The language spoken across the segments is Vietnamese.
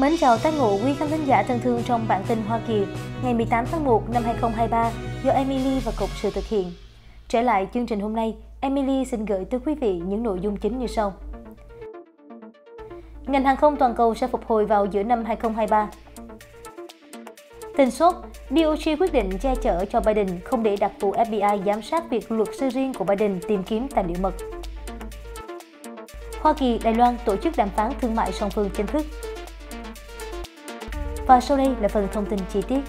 Mến chào tác ngộ quý khán thính giả thân thương trong bản tin Hoa Kỳ ngày 18 tháng 1 năm 2023 do Emily và Cục sự thực hiện. Trở lại chương trình hôm nay, Emily xin gửi tới quý vị những nội dung chính như sau. Ngành hàng không toàn cầu sẽ phục hồi vào giữa năm 2023. Tin sốt, DOJ quyết định che chở cho Biden không để đặc vụ FBI giám sát việc luật sư riêng của Biden tìm kiếm tài liệu mật. Hoa Kỳ, Đài Loan tổ chức đàm phán thương mại song phương chính thức và sau đây là phần thông tin chi tiết.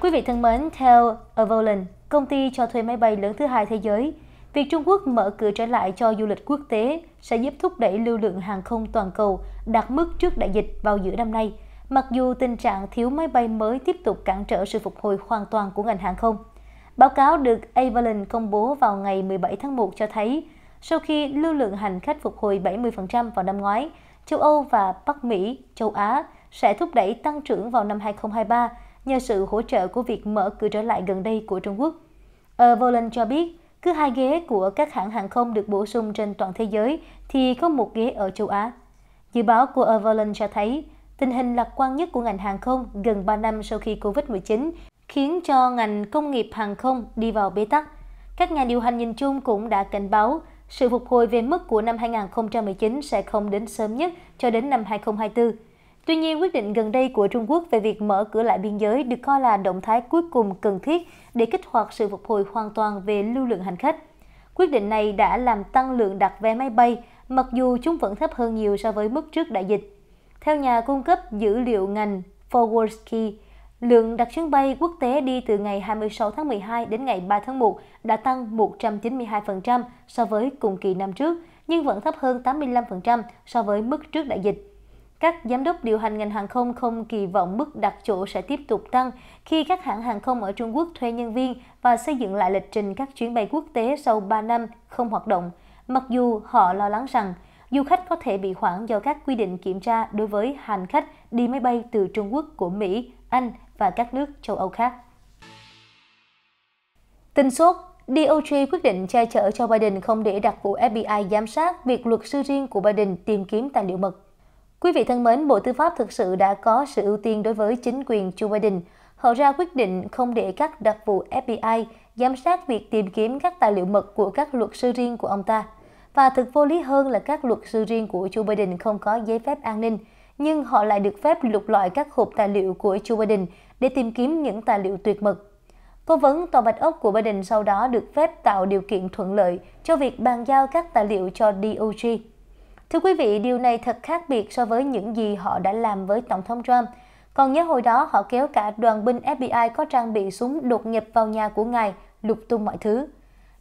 Quý vị thân mến, theo Avalon, công ty cho thuê máy bay lớn thứ hai thế giới, việc Trung Quốc mở cửa trở lại cho du lịch quốc tế sẽ giúp thúc đẩy lưu lượng hàng không toàn cầu đạt mức trước đại dịch vào giữa năm nay, mặc dù tình trạng thiếu máy bay mới tiếp tục cản trở sự phục hồi hoàn toàn của ngành hàng không. Báo cáo được Avalon công bố vào ngày 17 tháng 1 cho thấy, sau khi lưu lượng hành khách phục hồi 70% vào năm ngoái, châu Âu và Bắc Mỹ, châu Á sẽ thúc đẩy tăng trưởng vào năm 2023 nhờ sự hỗ trợ của việc mở cửa trở lại gần đây của Trung Quốc. Ở ờ, Volan cho biết, cứ hai ghế của các hãng hàng không được bổ sung trên toàn thế giới thì có một ghế ở châu Á. Dự báo của Avalon ờ, cho thấy, tình hình lạc quan nhất của ngành hàng không gần 3 năm sau khi COVID-19 khiến cho ngành công nghiệp hàng không đi vào bế tắc. Các nhà điều hành nhìn chung cũng đã cảnh báo sự phục hồi về mức của năm 2019 sẽ không đến sớm nhất cho đến năm 2024. Tuy nhiên, quyết định gần đây của Trung Quốc về việc mở cửa lại biên giới được coi là động thái cuối cùng cần thiết để kích hoạt sự phục hồi hoàn toàn về lưu lượng hành khách. Quyết định này đã làm tăng lượng đặt vé máy bay, mặc dù chúng vẫn thấp hơn nhiều so với mức trước đại dịch. Theo nhà cung cấp dữ liệu ngành Forwardsky, lượng đặt chuyến bay quốc tế đi từ ngày 26 tháng 12 đến ngày 3 tháng 1 đã tăng 192% so với cùng kỳ năm trước, nhưng vẫn thấp hơn 85% so với mức trước đại dịch. Các giám đốc điều hành ngành hàng không không kỳ vọng mức đặt chỗ sẽ tiếp tục tăng khi các hãng hàng không ở Trung Quốc thuê nhân viên và xây dựng lại lịch trình các chuyến bay quốc tế sau 3 năm không hoạt động, mặc dù họ lo lắng rằng du khách có thể bị hoãn do các quy định kiểm tra đối với hành khách đi máy bay từ Trung Quốc của Mỹ, Anh và các nước châu Âu khác. Tin sốt, DOJ quyết định che chở cho Biden không để đặc vụ FBI giám sát việc luật sư riêng của Biden tìm kiếm tài liệu mật Quý vị thân mến, Bộ Tư pháp thực sự đã có sự ưu tiên đối với chính quyền Joe Biden. Họ ra quyết định không để các đặc vụ FBI giám sát việc tìm kiếm các tài liệu mật của các luật sư riêng của ông ta. Và thực vô lý hơn là các luật sư riêng của Joe Biden không có giấy phép an ninh, nhưng họ lại được phép lục lọi các hộp tài liệu của Joe Biden để tìm kiếm những tài liệu tuyệt mật. Cố vấn Tòa Bạch Ốc của Biden sau đó được phép tạo điều kiện thuận lợi cho việc bàn giao các tài liệu cho DOJ. Thưa quý vị, điều này thật khác biệt so với những gì họ đã làm với Tổng thống Trump. Còn nhớ hồi đó họ kéo cả đoàn binh FBI có trang bị súng đột nhập vào nhà của ngài, lục tung mọi thứ.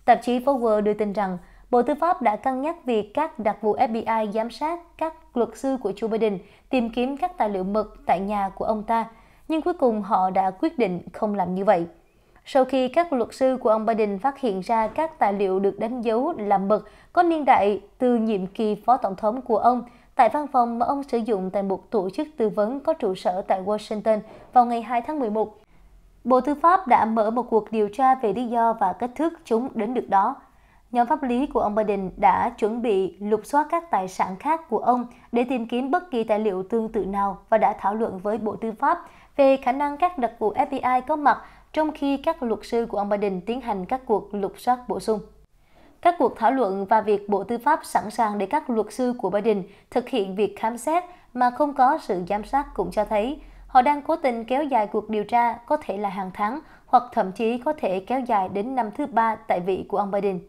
Tạp chí Power đưa tin rằng Bộ Tư pháp đã cân nhắc việc các đặc vụ FBI giám sát các luật sư của Joe Biden tìm kiếm các tài liệu mật tại nhà của ông ta, nhưng cuối cùng họ đã quyết định không làm như vậy sau khi các luật sư của ông Biden phát hiện ra các tài liệu được đánh dấu là mật có niên đại từ nhiệm kỳ phó tổng thống của ông tại văn phòng mà ông sử dụng tại một tổ chức tư vấn có trụ sở tại Washington vào ngày 2 tháng 11. Bộ Tư pháp đã mở một cuộc điều tra về lý do và cách thức chúng đến được đó. Nhóm pháp lý của ông Biden đã chuẩn bị lục soát các tài sản khác của ông để tìm kiếm bất kỳ tài liệu tương tự nào và đã thảo luận với Bộ Tư pháp về khả năng các đặc vụ FBI có mặt trong khi các luật sư của ông Biden tiến hành các cuộc lục soát bổ sung. Các cuộc thảo luận và việc Bộ Tư pháp sẵn sàng để các luật sư của Biden thực hiện việc khám xét mà không có sự giám sát cũng cho thấy họ đang cố tình kéo dài cuộc điều tra có thể là hàng tháng hoặc thậm chí có thể kéo dài đến năm thứ ba tại vị của ông Biden.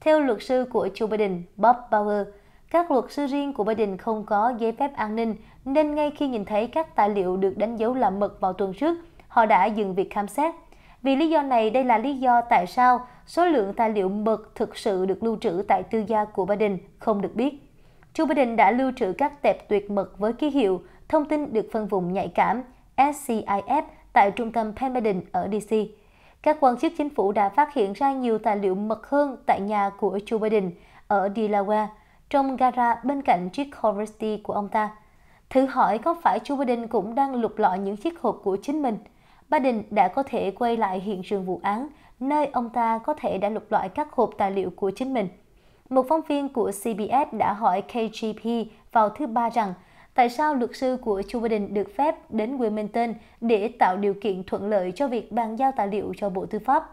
Theo luật sư của Joe Biden, Bob Bauer, các luật sư riêng của Biden không có giấy phép an ninh nên ngay khi nhìn thấy các tài liệu được đánh dấu là mật vào tuần trước, họ đã dừng việc khám xét. Vì lý do này, đây là lý do tại sao số lượng tài liệu mật thực sự được lưu trữ tại tư gia của Biden không được biết. Joe Biden đã lưu trữ các tệp tuyệt mật với ký hiệu thông tin được phân vùng nhạy cảm SCIF tại trung tâm Penn Biden ở DC. Các quan chức chính phủ đã phát hiện ra nhiều tài liệu mật hơn tại nhà của Joe Biden ở Delaware, trong gara bên cạnh chiếc Corvette của ông ta. Thử hỏi có phải Joe Biden cũng đang lục lọi những chiếc hộp của chính mình – Ba Đình đã có thể quay lại hiện trường vụ án, nơi ông ta có thể đã lục loại các hộp tài liệu của chính mình. Một phóng viên của CBS đã hỏi KGP vào thứ ba rằng tại sao luật sư của Chu Ba được phép đến Wilmington để tạo điều kiện thuận lợi cho việc bàn giao tài liệu cho Bộ Tư pháp.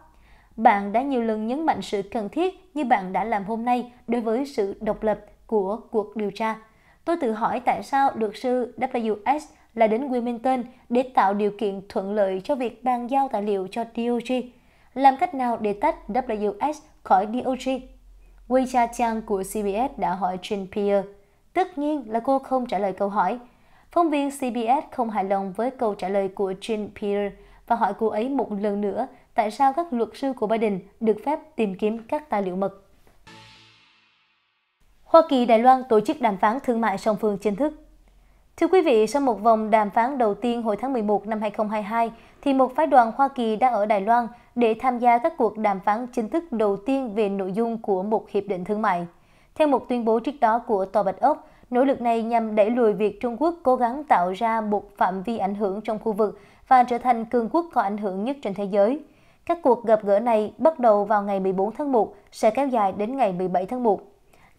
Bạn đã nhiều lần nhấn mạnh sự cần thiết như bạn đã làm hôm nay đối với sự độc lập của cuộc điều tra. Tôi tự hỏi tại sao luật sư WS là đến Wilmington để tạo điều kiện thuận lợi cho việc bàn giao tài liệu cho DOJ. Làm cách nào để tách WS khỏi DOJ? Wei Cha Chang của CBS đã hỏi Jane Pierre. Tất nhiên là cô không trả lời câu hỏi. Phóng viên CBS không hài lòng với câu trả lời của Jane Pierre và hỏi cô ấy một lần nữa tại sao các luật sư của Biden được phép tìm kiếm các tài liệu mật. Hoa Kỳ Đài Loan tổ chức đàm phán thương mại song phương chính thức. Thưa quý vị, sau một vòng đàm phán đầu tiên hồi tháng 11 năm 2022, thì một phái đoàn Hoa Kỳ đã ở Đài Loan để tham gia các cuộc đàm phán chính thức đầu tiên về nội dung của một hiệp định thương mại. Theo một tuyên bố trước đó của Tòa Bạch Ốc, nỗ lực này nhằm đẩy lùi việc Trung Quốc cố gắng tạo ra một phạm vi ảnh hưởng trong khu vực và trở thành cường quốc có ảnh hưởng nhất trên thế giới. Các cuộc gặp gỡ này bắt đầu vào ngày 14 tháng 1, sẽ kéo dài đến ngày 17 tháng 1.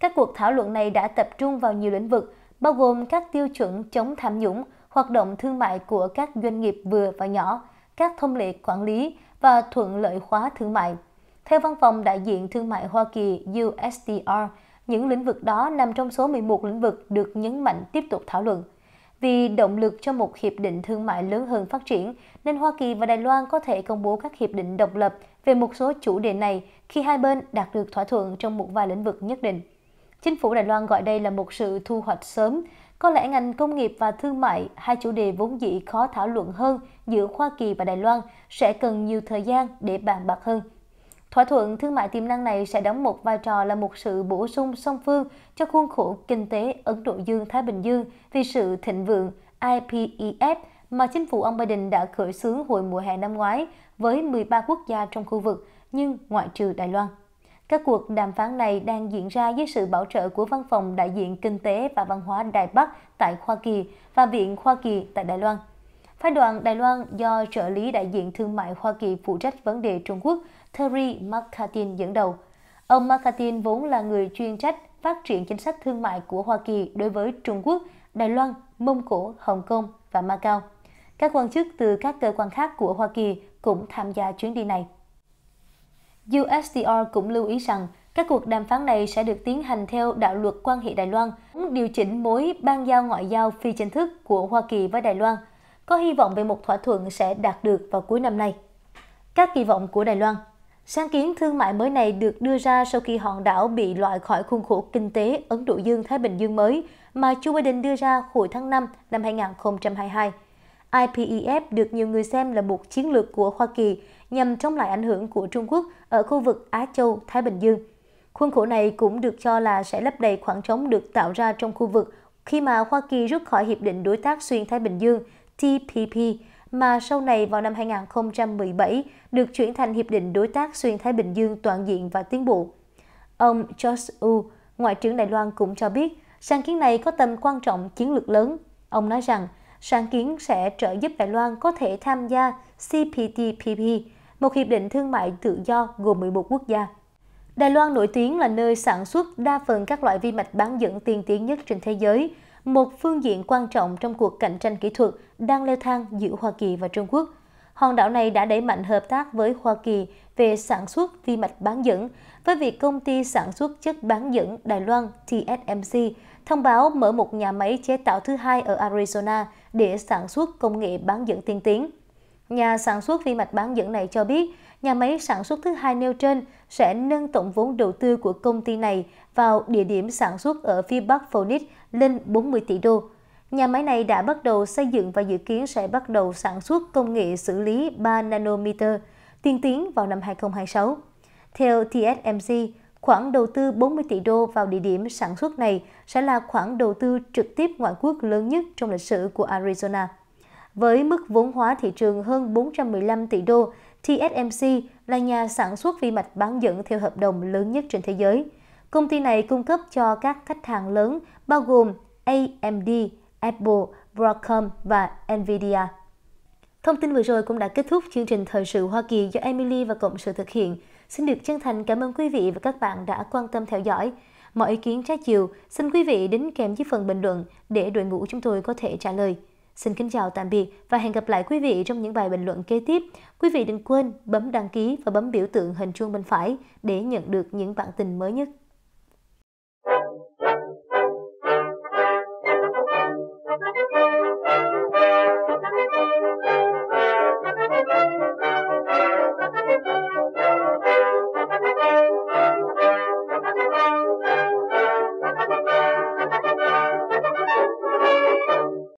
Các cuộc thảo luận này đã tập trung vào nhiều lĩnh vực, bao gồm các tiêu chuẩn chống tham nhũng, hoạt động thương mại của các doanh nghiệp vừa và nhỏ, các thông lệ quản lý và thuận lợi hóa thương mại. Theo Văn phòng Đại diện Thương mại Hoa Kỳ USTR, những lĩnh vực đó nằm trong số 11 lĩnh vực được nhấn mạnh tiếp tục thảo luận. Vì động lực cho một hiệp định thương mại lớn hơn phát triển, nên Hoa Kỳ và Đài Loan có thể công bố các hiệp định độc lập về một số chủ đề này khi hai bên đạt được thỏa thuận trong một vài lĩnh vực nhất định. Chính phủ Đài Loan gọi đây là một sự thu hoạch sớm. Có lẽ ngành công nghiệp và thương mại, hai chủ đề vốn dĩ khó thảo luận hơn giữa Hoa Kỳ và Đài Loan, sẽ cần nhiều thời gian để bàn bạc hơn. Thỏa thuận thương mại tiềm năng này sẽ đóng một vai trò là một sự bổ sung song phương cho khuôn khổ kinh tế Ấn Độ Dương-Thái Bình Dương vì sự thịnh vượng IPEF mà chính phủ ông Biden đã khởi xướng hồi mùa hè năm ngoái với 13 quốc gia trong khu vực, nhưng ngoại trừ Đài Loan. Các cuộc đàm phán này đang diễn ra dưới sự bảo trợ của Văn phòng Đại diện Kinh tế và Văn hóa Đài Bắc tại Hoa Kỳ và Viện Hoa Kỳ tại Đài Loan. Phái đoàn Đài Loan do trợ lý đại diện thương mại Hoa Kỳ phụ trách vấn đề Trung Quốc Terry McCartin dẫn đầu. Ông McCartin vốn là người chuyên trách phát triển chính sách thương mại của Hoa Kỳ đối với Trung Quốc, Đài Loan, Mông Cổ, Hồng Kông và Macau. Các quan chức từ các cơ quan khác của Hoa Kỳ cũng tham gia chuyến đi này. USTR cũng lưu ý rằng các cuộc đàm phán này sẽ được tiến hành theo đạo luật quan hệ Đài Loan, điều chỉnh mối ban giao ngoại giao phi chính thức của Hoa Kỳ với Đài Loan, có hy vọng về một thỏa thuận sẽ đạt được vào cuối năm nay. Các kỳ vọng của Đài Loan Sáng kiến thương mại mới này được đưa ra sau khi hòn đảo bị loại khỏi khuôn khổ kinh tế Ấn Độ Dương-Thái Bình Dương mới mà Joe Biden đưa ra hồi tháng 5 năm 2022. IPEF được nhiều người xem là một chiến lược của Hoa Kỳ nhằm chống lại ảnh hưởng của Trung Quốc ở khu vực Á Châu, Thái Bình Dương. Khuôn khổ này cũng được cho là sẽ lấp đầy khoảng trống được tạo ra trong khu vực khi mà Hoa Kỳ rút khỏi Hiệp định Đối tác Xuyên Thái Bình Dương TPP mà sau này vào năm 2017 được chuyển thành Hiệp định Đối tác Xuyên Thái Bình Dương toàn diện và tiến bộ. Ông Josh U, Ngoại trưởng Đài Loan cũng cho biết, sáng kiến này có tầm quan trọng chiến lược lớn. Ông nói rằng, sáng kiến sẽ trợ giúp Đài Loan có thể tham gia CPTPP, một hiệp định thương mại tự do gồm 11 quốc gia. Đài Loan nổi tiếng là nơi sản xuất đa phần các loại vi mạch bán dẫn tiên tiến nhất trên thế giới, một phương diện quan trọng trong cuộc cạnh tranh kỹ thuật đang leo thang giữa Hoa Kỳ và Trung Quốc. Hòn đảo này đã đẩy mạnh hợp tác với Hoa Kỳ về sản xuất vi mạch bán dẫn, với việc công ty sản xuất chất bán dẫn Đài Loan TSMC thông báo mở một nhà máy chế tạo thứ hai ở Arizona để sản xuất công nghệ bán dẫn tiên tiến. Nhà sản xuất vi mạch bán dẫn này cho biết, nhà máy sản xuất thứ hai nêu trên sẽ nâng tổng vốn đầu tư của công ty này vào địa điểm sản xuất ở phía Bắc Phoenix lên 40 tỷ đô. Nhà máy này đã bắt đầu xây dựng và dự kiến sẽ bắt đầu sản xuất công nghệ xử lý 3 nanometer, tiên tiến vào năm 2026. Theo TSMC, khoản đầu tư 40 tỷ đô vào địa điểm sản xuất này sẽ là khoản đầu tư trực tiếp ngoại quốc lớn nhất trong lịch sử của Arizona. Với mức vốn hóa thị trường hơn 415 tỷ đô, TSMC là nhà sản xuất vi mạch bán dẫn theo hợp đồng lớn nhất trên thế giới. Công ty này cung cấp cho các khách hàng lớn bao gồm AMD, Apple, Broadcom và Nvidia. Thông tin vừa rồi cũng đã kết thúc chương trình thời sự Hoa Kỳ do Emily và Cộng sự thực hiện. Xin được chân thành cảm ơn quý vị và các bạn đã quan tâm theo dõi. Mọi ý kiến trái chiều, xin quý vị đến kèm dưới phần bình luận để đội ngũ chúng tôi có thể trả lời. Xin kính chào tạm biệt và hẹn gặp lại quý vị trong những bài bình luận kế tiếp. Quý vị đừng quên bấm đăng ký và bấm biểu tượng hình chuông bên phải để nhận được những bản tin mới nhất.